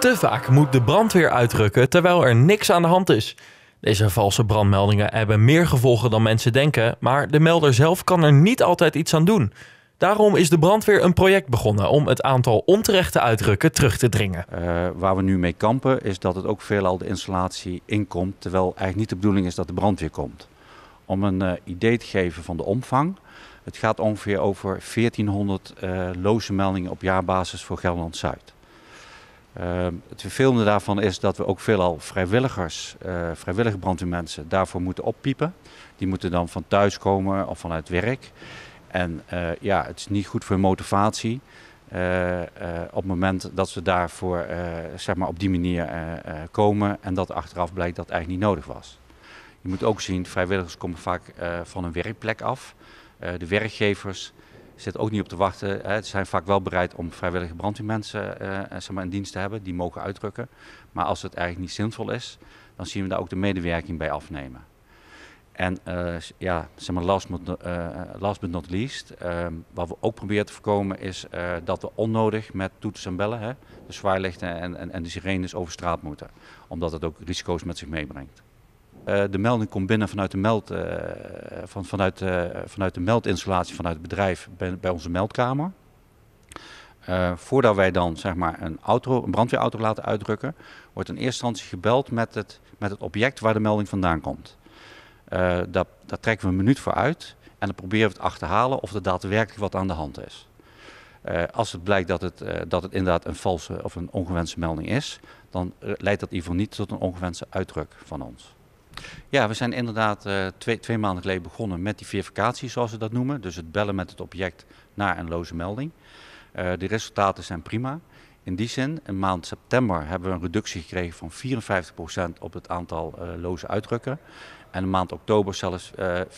Te vaak moet de brandweer uitrukken terwijl er niks aan de hand is. Deze valse brandmeldingen hebben meer gevolgen dan mensen denken, maar de melder zelf kan er niet altijd iets aan doen. Daarom is de brandweer een project begonnen om het aantal onterechte uitrukken terug te dringen. Eh, waar we nu mee kampen is dat het ook veelal de installatie inkomt, terwijl eigenlijk niet de bedoeling is dat de brandweer komt om een eh, idee te geven van de omvang. Het gaat ongeveer over 1400 eh, loze meldingen op jaarbasis voor Gelderland-Zuid. Eh, het vervelende daarvan is dat we ook veelal vrijwilligers, uh, vrijwillige brandweermensen, daarvoor moeten oppiepen. Die moeten dan van thuis komen of vanuit werk. En ja, het is niet goed voor motivatie op het moment dat ze daarvoor zeg maar op die manier komen en dat achteraf blijkt dat het eigenlijk niet nodig was. Je moet ook zien, vrijwilligers komen vaak eh, van hun werkplek af. Uh, de werkgevers zitten ook niet op te wachten. Hè. Ze zijn vaak wel bereid om vrijwillige brandweermensen eh, zeg in dienst te hebben, die mogen uitrukken. Maar als het eigenlijk niet zinvol is, dan zien we daar ook de medewerking bij afnemen. En ja, zeg maar last, but, last but not least, ehm, wat we ook proberen te voorkomen is dat we onnodig met toeters en bellen, hè, de zwaarlichten en, en, en de sirenes over straat moeten. Omdat dat ook risico's met zich meebrengt. Eh, de melding komt binnen vanuit de, meld, eh, van, vanuit, eh, vanuit de meldinstallatie vanuit het bedrijf bij, onze meldkamer. voordat wij dan zeg maar, een, auto, een brandweerauto laten uitdrukken, wordt in eerste instantie gebeld met het, met het object waar de melding vandaan komt. Dat daar trekken we een minuut voor uit en dan proberen we het achterhalen of er daadwerkelijk wat aan de hand is. als het blijkt dat het, dat het inderdaad een valse of een ongewenste melding is, dan leidt dat in ieder geval niet tot een ongewenste uitdruk van ons. Ja, we zijn inderdaad eh, twee, twee, maanden geleden begonnen met die verificatie, zoals we dat noemen. Dus het bellen met het object naar een loze melding. Eh, de resultaten zijn prima. In die zin, in maand september hebben we een reductie gekregen van 54% op het aantal uh, loze uitdrukken. En in maand oktober zelfs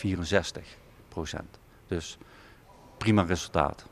64%. Dus prima resultaat.